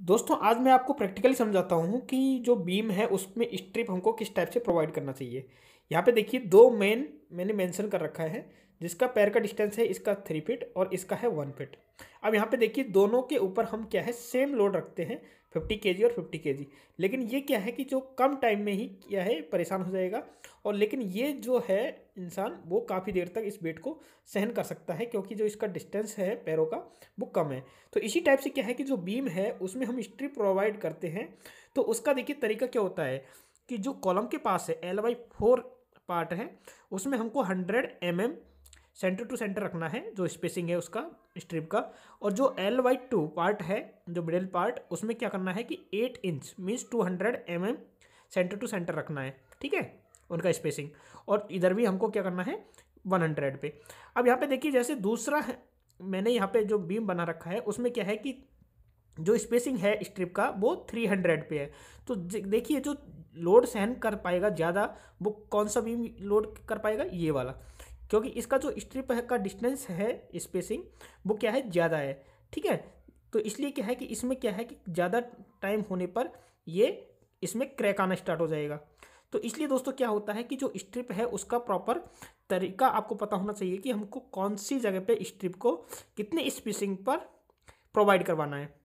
दोस्तों आज मैं आपको प्रैक्टिकली समझाता हूँ कि जो बीम है उसमें स्ट्रिप हमको किस टाइप से प्रोवाइड करना चाहिए यहाँ पे देखिए दो मेन मैंने मेंशन कर रखा है जिसका पैर का डिस्टेंस है इसका थ्री फिट और इसका है वन फिट अब यहाँ पे देखिए दोनों के ऊपर हम क्या है सेम लोड रखते हैं फिफ्टी के और फिफ्टी के लेकिन ये क्या है कि जो कम टाइम में ही क्या है परेशान हो जाएगा और लेकिन ये जो है इंसान वो काफ़ी देर तक इस वेट को सहन कर सकता है क्योंकि जो इसका डिस्टेंस है पैरों का वो कम है तो इसी टाइप से क्या है कि जो बीम है उसमें हम स्ट्रिप प्रोवाइड करते हैं तो उसका देखिए तरीका क्या होता है कि जो कॉलम के पास है एल वाई फोर पार्ट है उसमें हमको hundred M mm centre to centre रखना है जो स्पेसिंग है उसका स्ट्रिप का और जो एल वाई टू पार्ट है जो मिडिल पार्ट उसमें क्या करना है कि eight inch means two hundred M M centre to centre रखना है ठीक है उनका स्पेसिंग और इधर भी हमको क्या करना है वन हंड्रेड पे अब यहाँ पे देखिए जैसे दूसरा मैंने यहाँ पे जो बीम बना रखा है उसमें क्या है कि जो स्पेसिंग है स्ट्रिप का वो थ्री हंड्रेड पे है तो देखिए जो लोड सहन कर पाएगा ज़्यादा वो कौन सा बीम लोड कर पाएगा ये वाला क्योंकि इसका जो स्ट्रिप का डिस्टेंस है स्पेसिंग वो क्या है ज़्यादा है ठीक है तो इसलिए क्या है कि इसमें क्या है कि ज़्यादा टाइम होने पर ये इसमें क्रैक आना स्टार्ट हो जाएगा तो इसलिए दोस्तों क्या होता है कि जो स्ट्रिप है उसका प्रॉपर तरीका आपको पता होना चाहिए कि हमको कौन सी जगह पे स्ट्रिप को कितने स्पेसिंग पर प्रोवाइड करवाना है